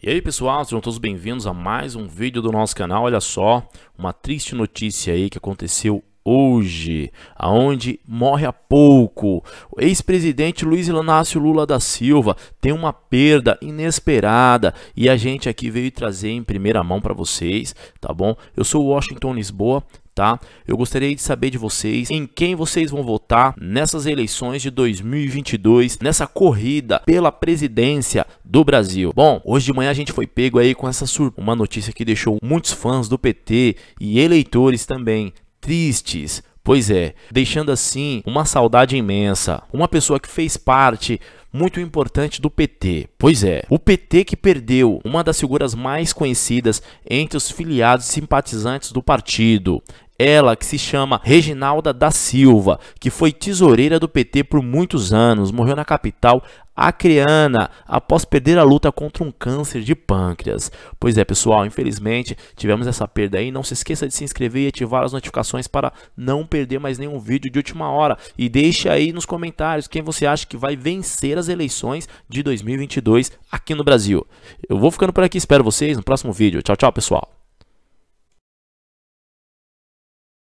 E aí pessoal, sejam todos bem-vindos a mais um vídeo do nosso canal. Olha só, uma triste notícia aí que aconteceu hoje, aonde morre há pouco. O ex-presidente Luiz Inácio Lula da Silva tem uma perda inesperada e a gente aqui veio trazer em primeira mão para vocês, tá bom? Eu sou Washington Lisboa, tá? Eu gostaria de saber de vocês em quem vocês vão votar nessas eleições de 2022, nessa corrida pela presidência do Brasil. Bom, hoje de manhã a gente foi pego aí com essa surpresa, uma notícia que deixou muitos fãs do PT e eleitores também tristes. Pois é, deixando assim uma saudade imensa. Uma pessoa que fez parte muito importante do PT. Pois é, o PT que perdeu uma das figuras mais conhecidas entre os filiados e simpatizantes do partido, ela que se chama Reginalda da Silva, que foi tesoureira do PT por muitos anos, morreu na capital acreana após perder a luta contra um câncer de pâncreas. Pois é, pessoal, infelizmente tivemos essa perda aí. Não se esqueça de se inscrever e ativar as notificações para não perder mais nenhum vídeo de última hora. E deixe aí nos comentários quem você acha que vai vencer as eleições de 2022 aqui no Brasil. Eu vou ficando por aqui, espero vocês no próximo vídeo. Tchau, tchau, pessoal.